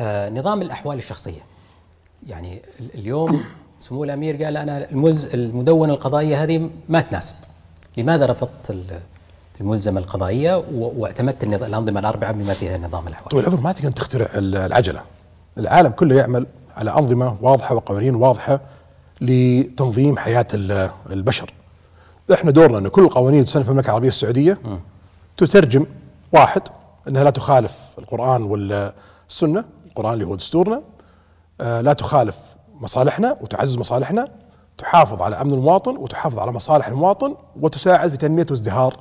آه، نظام الاحوال الشخصيه يعني اليوم سمو الامير قال انا الملز المدونه القضائيه هذه ما تناسب لماذا رفضت الملزمه القضائيه واعتمدت الانظمه الاربعه بما فيها نظام الاحوال طول العمر ما تقدر تخترع العجله العالم كله يعمل على انظمه واضحه وقوانين واضحه لتنظيم حياه البشر احنا دورنا ان كل القوانين تسن في المملكه العربيه السعوديه تترجم واحد انها لا تخالف القران والسنه القرآن اللي هو دستورنا آه، لا تخالف مصالحنا وتعزز مصالحنا تحافظ على أمن المواطن وتحافظ على مصالح المواطن وتساعد في تنمية وازدهار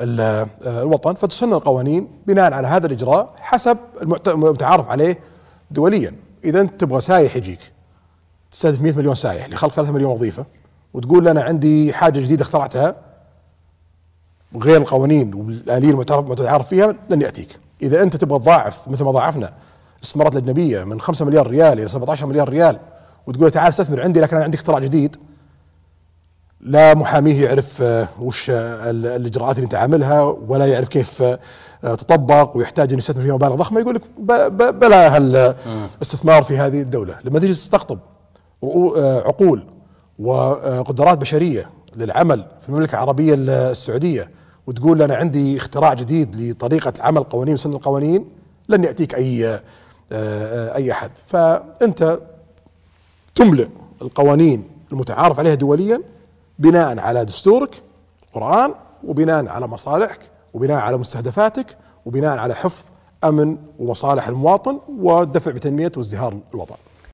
آه، الوطن فتسن القوانين بناء على هذا الإجراء حسب المتعارف عليه دوليا إذا أنت تبغى سايح يجيك تستهدف 100 مليون سايح لخلق 3 مليون وظيفة وتقول أنا عندي حاجة جديدة اخترعتها غير القوانين والآلية المتعارف فيها لن يأتيك إذا أنت تبغى تضاعف مثل ما ضاعفنا الاستثمارات الاجنبيه من 5 مليار ريال الى 17 مليار ريال وتقول تعال استثمر عندي لكن انا عندي اختراع جديد لا محاميه يعرف آه، وش آه، الاجراءات اللي انت عاملها ولا يعرف كيف آه، تطبق ويحتاج ان يستثمر فيها مبالغ ضخمه يقول لك بلا هالاستثمار في هذه الدوله لما تجي تستقطب عقول وقدرات بشريه للعمل في المملكه العربيه السعوديه وتقول انا عندي اختراع جديد لطريقه عمل قوانين وسن القوانين لن ياتيك اي آه، آه، اي احد فانت تملئ القوانين المتعارف عليها دوليا بناء على دستورك القران وبناء على مصالحك وبناء على مستهدفاتك وبناء على حفظ امن ومصالح المواطن والدفع بتنميه وازدهار الوطن